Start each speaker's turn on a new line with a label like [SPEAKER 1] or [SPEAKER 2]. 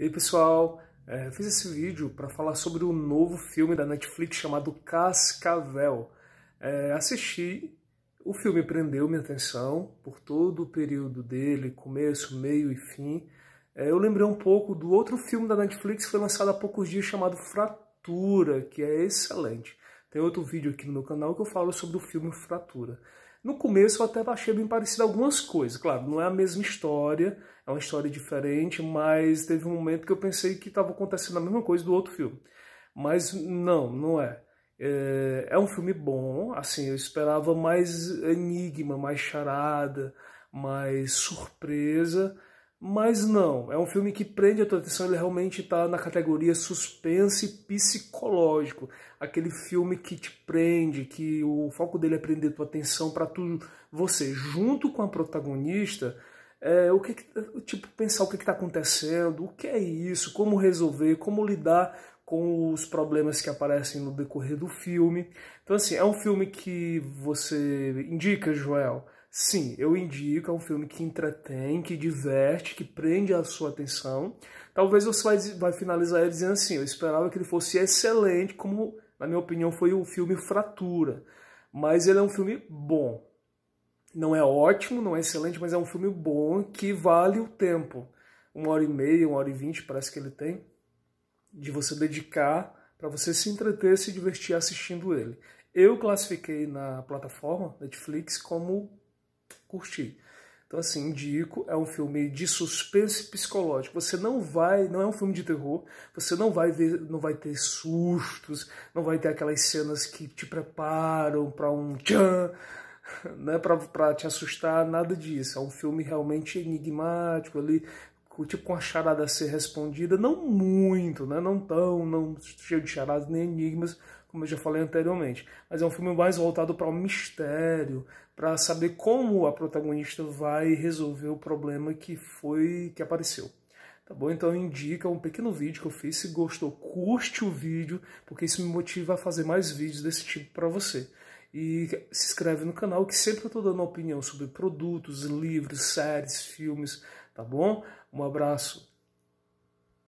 [SPEAKER 1] E aí pessoal, é, fiz esse vídeo para falar sobre o novo filme da Netflix chamado Cascavel. É, assisti, o filme prendeu minha atenção por todo o período dele, começo, meio e fim. É, eu lembrei um pouco do outro filme da Netflix que foi lançado há poucos dias chamado Fratura, que é excelente. Tem outro vídeo aqui no meu canal que eu falo sobre o filme Fratura. No começo eu até achei bem parecido algumas coisas, claro, não é a mesma história, é uma história diferente, mas teve um momento que eu pensei que estava acontecendo a mesma coisa do outro filme. Mas não, não é. é. É, um filme bom, assim, eu esperava mais enigma, mais charada, mais surpresa, mas não, é um filme que prende a tua atenção, ele realmente está na categoria suspense psicológico. Aquele filme que te prende, que o foco dele é prender tua atenção para tu, você, junto com a protagonista, é, o que, tipo, pensar o que está acontecendo, o que é isso, como resolver, como lidar com os problemas que aparecem no decorrer do filme. Então, assim, é um filme que você indica, Joel? Sim, eu indico, é um filme que entretém, que diverte, que prende a sua atenção. Talvez você vai, vai finalizar ele dizendo assim, eu esperava que ele fosse excelente, como, na minha opinião, foi o filme Fratura. Mas ele é um filme bom. Não é ótimo, não é excelente, mas é um filme bom que vale o tempo. Uma hora e meia, uma hora e vinte, parece que ele tem, de você dedicar para você se entreter, se divertir assistindo ele. Eu classifiquei na plataforma Netflix como curti. Então, assim, indico, é um filme de suspense psicológico. Você não vai, não é um filme de terror, você não vai ver, não vai ter sustos, não vai ter aquelas cenas que te preparam para um tchan, né, para te assustar, nada disso. É um filme realmente enigmático ali, tipo com a charada a ser respondida, não muito, né? não tão, não cheio de charadas nem enigmas, como eu já falei anteriormente. Mas é um filme mais voltado para o mistério, para saber como a protagonista vai resolver o problema que foi que apareceu. Tá bom? Então indica um pequeno vídeo que eu fiz. Se gostou, curte o vídeo, porque isso me motiva a fazer mais vídeos desse tipo para você. E se inscreve no canal que sempre eu estou dando opinião sobre produtos, livros, séries, filmes, Tá bom? Um abraço.